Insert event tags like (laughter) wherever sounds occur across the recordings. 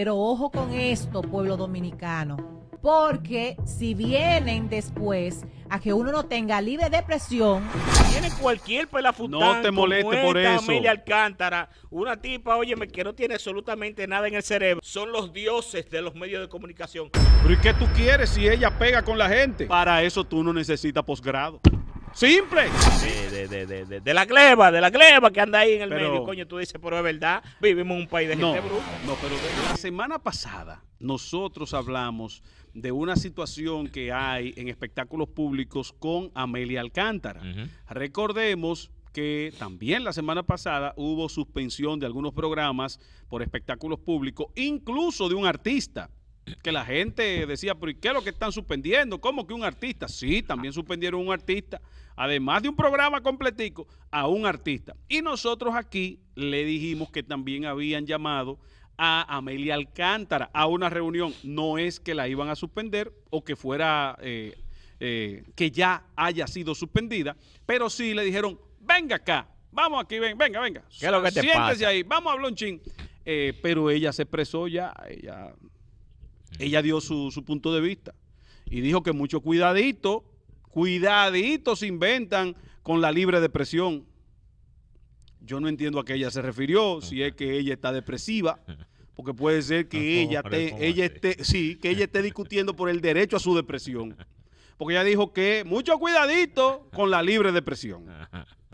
Pero ojo con esto, pueblo dominicano, porque si vienen después a que uno no tenga libre depresión. Tiene cualquier pelafután. No te moleste por eso. Amelia Alcántara, una tipa, óyeme, que no tiene absolutamente nada en el cerebro. Son los dioses de los medios de comunicación. ¿Pero y qué tú quieres si ella pega con la gente? Para eso tú no necesitas posgrado. Simple. De, de, de, de, la gleba, de la gleba que anda ahí en el medio. Coño, tú dices, pero es verdad, vivimos en un país de gente bruta. No, pero la semana pasada nosotros hablamos de una situación que hay en espectáculos públicos con Amelia Alcántara. Recordemos que también la semana pasada hubo suspensión de algunos programas por espectáculos públicos, incluso de un artista que la gente decía, pero ¿y qué es lo que están suspendiendo? ¿Cómo que un artista? Sí, también suspendieron un artista, además de un programa completico, a un artista. Y nosotros aquí le dijimos que también habían llamado a Amelia Alcántara a una reunión. No es que la iban a suspender o que fuera, eh, eh, que ya haya sido suspendida, pero sí le dijeron, venga acá, vamos aquí, ven, venga, venga. Siéntese ahí, vamos a hablar un eh, pero ella se expresó ya, ella ella dio su, punto de vista y dijo que mucho cuidadito, cuidadito se inventan con la libre depresión. Yo no entiendo a qué ella se refirió, si es que ella está depresiva, porque puede ser que ella, ella esté, sí, que ella esté discutiendo por el derecho a su depresión. Porque ella dijo que mucho cuidadito con la libre depresión.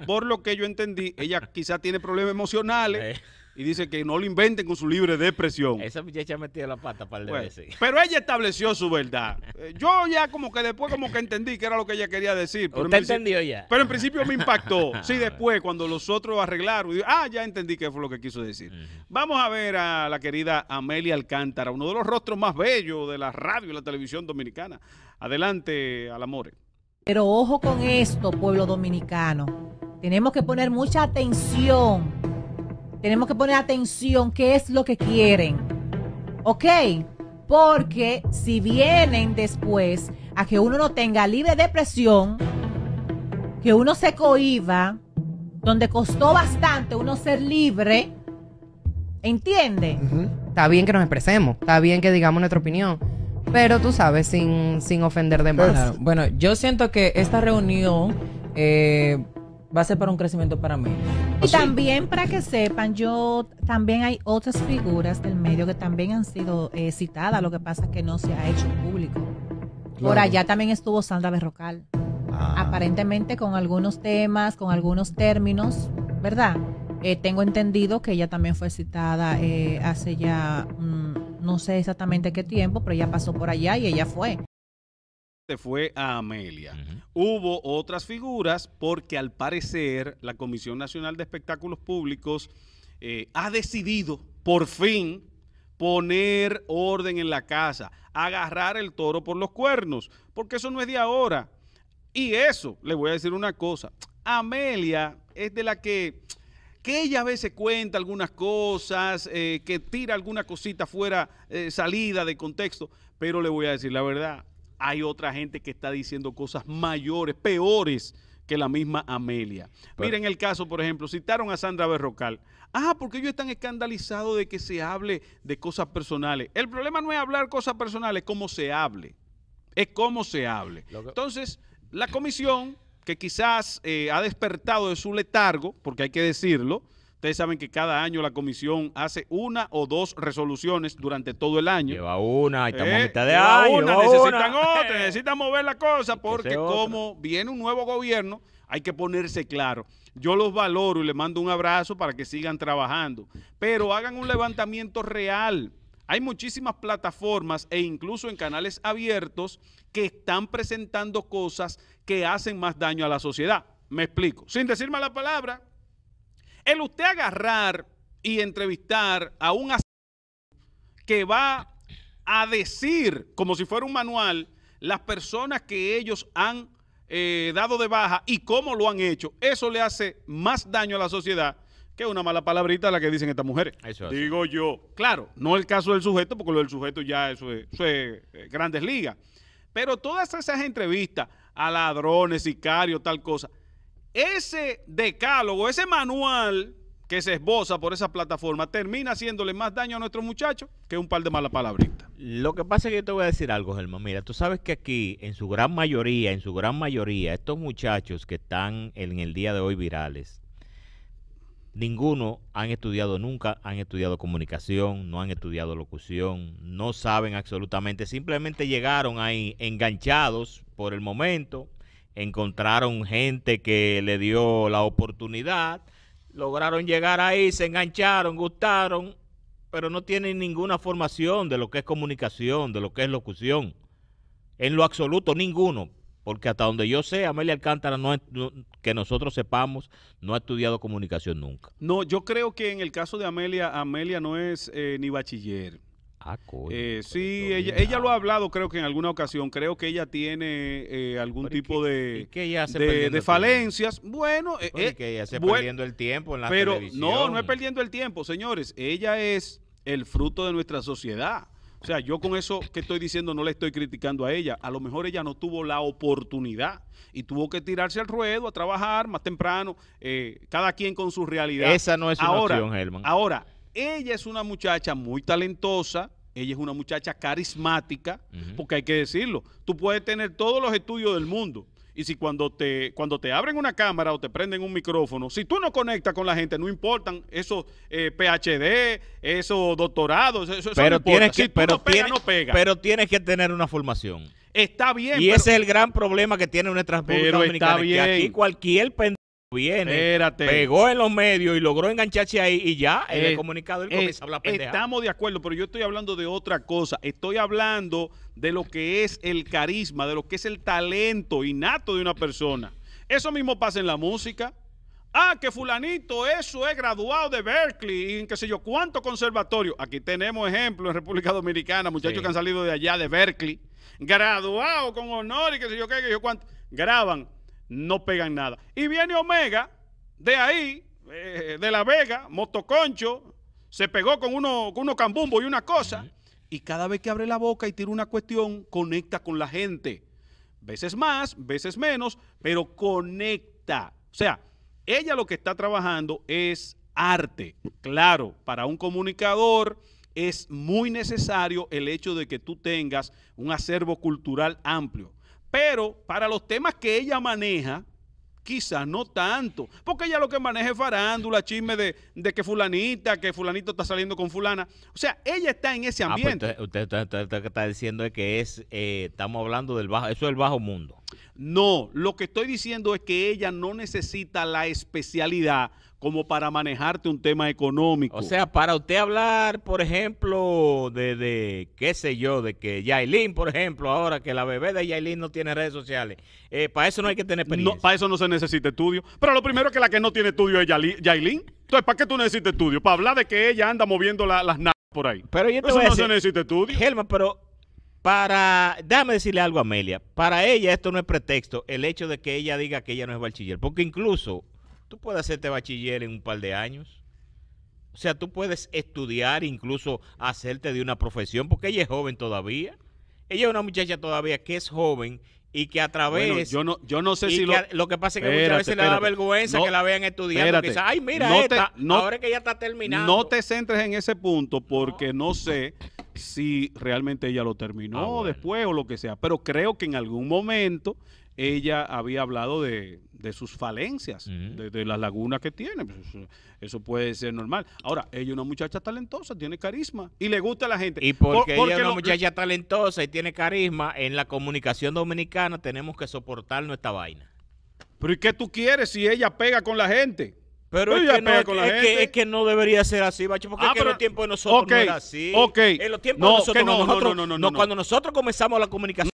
Por lo que yo entendí, ella quizá tiene problemas emocionales. Eh y dice que no lo inventen con su libre de depresión. Esa muchacha ha metido la pata para el bueno, (laughs) Pero ella estableció su verdad. Eh, yo ya como que después como que entendí que era lo que ella quería decir. Pero ¿Usted entendió ya? Pero en principio me impactó. (laughs) Sí, después cuando los otros arreglaron, ah, ya entendí qué fue lo que quiso decir. Vamos a ver a la querida Amelia Alcántara, uno de los rostros más bellos de la radio y la televisión dominicana. Adelante, Alamore. Pero ojo con esto, pueblo dominicano. Tenemos que poner mucha atención tenemos que poner atención qué es lo que quieren. ¿Ok? Porque si vienen después a que uno no tenga libre depresión, que uno se cohiba, donde costó bastante uno ser libre, ¿entiende? Está bien que nos expresemos, está bien que digamos nuestra opinión, pero tú sabes, sin, ofender de más. Bueno, yo siento que esta reunión... Eh, va a ser para un crecimiento para mí. Y también para que sepan, yo también hay otras figuras del medio que también han sido eh, citadas, lo que pasa es que no se ha hecho público. Por allá también estuvo Sandra Berrocal, ah. aparentemente con algunos temas, con algunos términos, ¿verdad? Eh, tengo entendido que ella también fue citada eh, hace ya, mm, no sé exactamente qué tiempo, pero ella pasó por allá y ella fue se fue a Amelia. Hubo otras figuras porque al parecer la Comisión Nacional de Espectáculos Públicos eh, ha decidido por fin poner orden en la casa, agarrar el toro por los cuernos, porque eso no es de ahora. Y eso, le voy a decir una cosa, Amelia es de la que, que ella a veces cuenta algunas cosas, eh, que tira alguna cosita fuera eh, salida de contexto, pero le voy a decir la verdad, hay otra gente que está diciendo cosas mayores, peores que la misma Amelia. Miren el caso, por ejemplo, citaron a Sandra Berrocal. Ah, porque ellos están escandalizados de que se hable de cosas personales. El problema no es hablar cosas personales, es cómo se hable. Es cómo se hable. Entonces, la comisión, que quizás eh, ha despertado de su letargo, porque hay que decirlo, Ustedes saben que cada año la comisión hace una o dos resoluciones durante todo el año. Lleva una, y estamos eh, de año. Una, necesitan otra, (laughs) necesitan mover la cosa, porque como viene un nuevo gobierno, hay que ponerse claro. Yo los valoro y les mando un abrazo para que sigan trabajando, pero hagan un levantamiento real. Hay muchísimas plataformas e incluso en canales abiertos que están presentando cosas que hacen más daño a la sociedad. Me explico. Sin decirme la palabra, el usted agarrar y entrevistar a un que va a decir, como si fuera un manual, las personas que ellos han eh, dado de baja y cómo lo han hecho, eso le hace más daño a la sociedad que una mala palabrita la que dicen estas mujeres. Digo yo, claro, no el caso del sujeto, porque lo del sujeto ya eso es, eh, grandes ligas. Pero todas esas entrevistas a ladrones, sicarios, tal cosa, ese decálogo, ese manual que se esboza por esa plataforma termina haciéndole más daño a nuestros muchachos que un par de malas palabritas. Lo que pasa es que yo te voy a decir algo, Germán. Mira, tú sabes que aquí, en su gran mayoría, en su gran mayoría, estos muchachos que están en el día de hoy virales, ninguno han estudiado nunca, han estudiado comunicación, no han estudiado locución, no saben absolutamente, simplemente llegaron ahí enganchados por el momento, encontraron gente que le dio la oportunidad, lograron llegar ahí, se engancharon, gustaron, pero no tienen ninguna formación de lo que es comunicación, de lo que es locución. En lo absoluto, ninguno. Porque hasta donde yo sé, Amelia Alcántara, no, que nosotros sepamos, no ha estudiado comunicación nunca. No, yo creo que en el caso de Amelia, Amelia no es eh, ni bachiller. Ah, eh, sí, ella, lo ha hablado, creo que en alguna ocasión. Creo que ella tiene eh, algún tipo de, falencias. Bueno, eh, que ella se perdiendo el tiempo en la Pero no, no es perdiendo el tiempo, señores. Ella es el fruto de nuestra sociedad. O sea, yo con eso que estoy diciendo no le estoy criticando a ella. A lo mejor ella no tuvo la oportunidad y tuvo que tirarse al ruedo a trabajar más temprano, cada quien con su realidad. Esa no es una ahora, opción, Ahora, ella es una muchacha muy talentosa, ella es una muchacha carismática, porque hay que decirlo, tú puedes tener todos los estudios del mundo. Y si cuando te, cuando te abren una cámara o te prenden un micrófono, si tú no conectas con la gente, no importan esos eh, PhD, esos doctorados, eso, pero tienes si pero no pega, Pero tienes que tener una formación. Está bien. Y ese es el gran problema que tiene nuestra República Que cualquier pendejo viene, pegó en los medios y logró engancharse ahí y ya en el eh, comunicado él comienza a eh, hablar Estamos de acuerdo, pero yo estoy hablando de otra cosa. Estoy hablando de lo que es el carisma, de lo que es el talento innato de una persona. Eso mismo pasa en la música. Ah, que fulanito, eso es graduado de Berkeley y qué sé yo, cuánto conservatorio. Aquí tenemos ejemplo en República Dominicana, muchachos que han salido de allá de Berkeley, graduado con honor y qué sé yo qué, sé yo cuánto. Graban, no pegan nada. Y viene Omega, de ahí, eh, de La Vega, motoconcho, se pegó con uno, con uno cambumbo y una cosa. Y cada vez que abre la boca y tira una cuestión, conecta con la gente. Veces más, veces menos, pero conecta. O sea, ella lo que está trabajando es arte. Claro, para un comunicador es muy necesario el hecho de que tú tengas un acervo cultural amplio. Pero para los temas que ella maneja, quizás no tanto, porque ella lo que maneja es farándula, chisme de, de, que fulanita, que fulanito está saliendo con fulana. O sea, ella está en ese ah, pues ambiente. usted, está diciendo que es, eh, estamos hablando del bajo, eso es el bajo mundo. No, lo que estoy diciendo es que ella no necesita la especialidad como para manejarte un tema económico. O sea, para usted hablar, por ejemplo, de, de qué sé yo, de que Yailin, por ejemplo, ahora que la bebé de Yailin no tiene redes sociales, eh, para eso no hay que tener para eso no se necesita estudio. Pero lo primero es que la que no tiene estudio es Yailin. Entonces, ¿para qué tú necesitas estudio? Para hablar de que ella anda moviendo las naves por ahí. Pero yo eso no se necesita estudio. Helma, pero para, déjame decirle algo a Amelia, para ella esto no es pretexto, el hecho de que ella diga que ella no es bachiller, porque incluso tú puedes hacerte bachiller en un par de años. O sea, tú puedes estudiar, incluso hacerte de una profesión, porque ella es joven todavía. Ella es una muchacha todavía que es joven y que a través yo no yo no sé si lo, lo, que pasa es que muchas veces le da vergüenza que la vean estudiando que ay mira no no, que ya está terminando no te centres en ese punto porque no sé si realmente ella lo terminó ah, después o lo que sea, pero creo que en algún momento ella había hablado de, sus falencias, de, las lagunas que tiene. Pues, eso, puede ser normal. Ahora, ella es una muchacha talentosa, tiene carisma y le gusta a la gente. Y porque, ella es una muchacha talentosa y tiene carisma, en la comunicación dominicana tenemos que soportar nuestra vaina. Pero ¿y qué tú quieres si ella pega con la gente? Pero, es, que no, debería ser así, Bacho, porque ah, en los tiempos de nosotros no era así. En los tiempos de nosotros, no, no, cuando nosotros comenzamos la comunicación,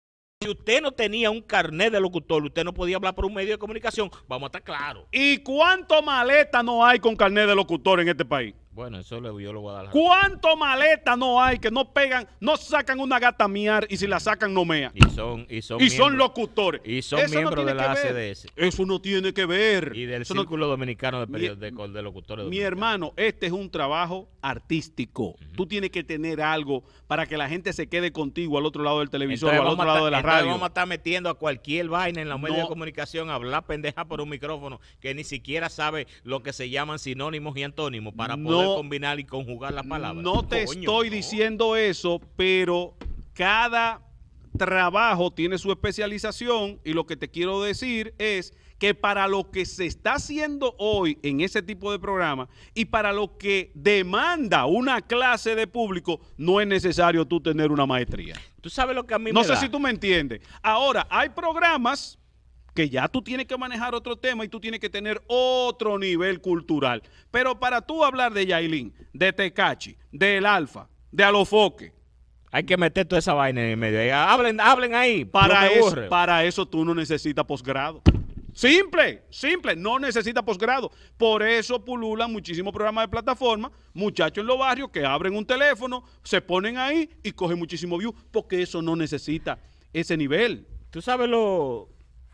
si usted no tenía un carnet de locutor, usted no podía hablar por un medio de comunicación, vamos a estar claros. ¿Y cuánto maleta no hay con carnet de locutor en este país? Bueno, eso lo, vio lo a ¿Cuánto maleta no hay que no pegan, no sacan una gata a miar y si la sacan no mea? Y son, y son, locutores. Y son miembros no de la ACDS. Eso no tiene que ver. Y del Círculo Dominicano de, de, Locutores. Mi hermano, este es un trabajo artístico. Tú tienes que tener algo para que la gente se quede contigo al otro lado del televisor o al otro lado de la radio. vamos a estar metiendo a cualquier vaina en los medios de comunicación, a hablar pendeja por un micrófono que ni siquiera sabe lo que se llaman sinónimos y antónimos para poder combinar y conjugar las palabras. No te estoy diciendo eso, pero cada trabajo tiene su especialización y lo que te quiero decir es que para lo que se está haciendo hoy en ese tipo de programa y para lo que demanda una clase de público, no es necesario tú tener una maestría. Tú sabes lo que a mí no No sé si tú me entiendes. Ahora, hay programas que ya tú tienes que manejar otro tema y tú tienes que tener otro nivel cultural. Pero para tú hablar de Yailin, de Tecachi, del Alfa, de Alofoque, hay que meter toda esa vaina en el medio. Eh, hablen, hablen ahí. Para, eso, para eso tú no necesitas posgrado. Simple, simple, no necesita posgrado. Por eso pululan muchísimos programas de plataforma, muchachos en los barrios que abren un teléfono, se ponen ahí y cogen muchísimo view, porque eso no necesita ese nivel. Tú sabes lo,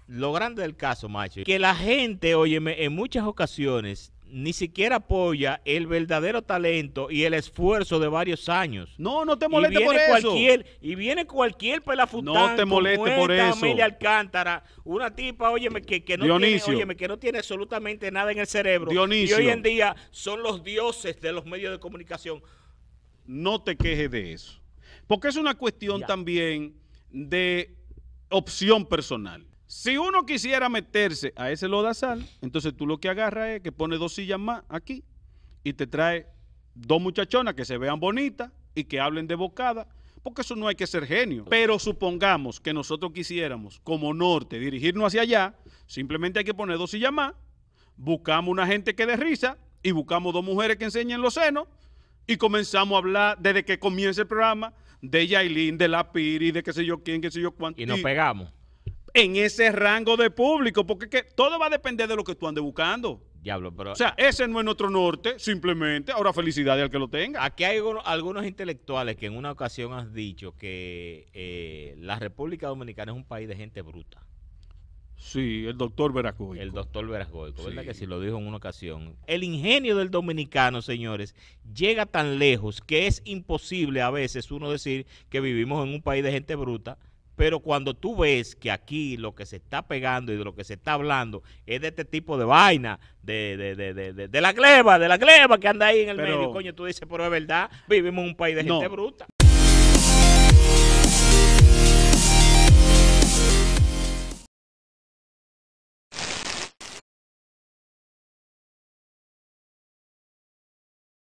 lo grande del caso, macho, que la gente, óyeme, en muchas ocasiones ni siquiera apoya el verdadero talento y el esfuerzo de varios años. No, no te moleste por eso. Y viene cualquier pelafután. No te moleste por eso. Amelia Alcántara, una tipa, óyeme, que, que no tiene, que no tiene absolutamente nada en el cerebro. Y hoy en día son los dioses de los medios de comunicación. No te quejes de eso. Porque es una cuestión también de opción personal. Si uno quisiera meterse a ese lodazal, entonces tú lo que agarras es que pone dos sillas más aquí y te trae dos muchachonas que se vean bonitas y que hablen de bocada, porque eso no hay que ser genio. Pero supongamos que nosotros quisiéramos, como norte, dirigirnos hacia allá, simplemente hay que poner dos sillas más, buscamos una gente que dé risa y buscamos dos mujeres que enseñen los senos y comenzamos a hablar desde que comience el programa de Yailin, de la Piri, de qué sé yo quién, qué sé yo cuánto. Y nos pegamos en ese rango de público, porque todo va a depender de lo que tú andes buscando. Diablo, pero... O sea, ese no es nuestro norte, simplemente. Ahora felicidades al que lo tenga. Aquí hay algunos intelectuales que en una ocasión has dicho que eh, la República Dominicana es un país de gente bruta. Sí, el doctor Veracruz. El doctor Veracruz, ¿verdad que sí? Lo dijo en una ocasión. El ingenio del dominicano, señores, llega tan lejos que es imposible a veces uno decir que vivimos en un país de gente bruta pero cuando tú ves que aquí lo que se está pegando y de lo que se está hablando es de este tipo de vaina, de, de, de, de, de la gleba, de la gleba que anda ahí en el medio, coño, tú dices, pero es verdad, vivimos en un país de gente bruta.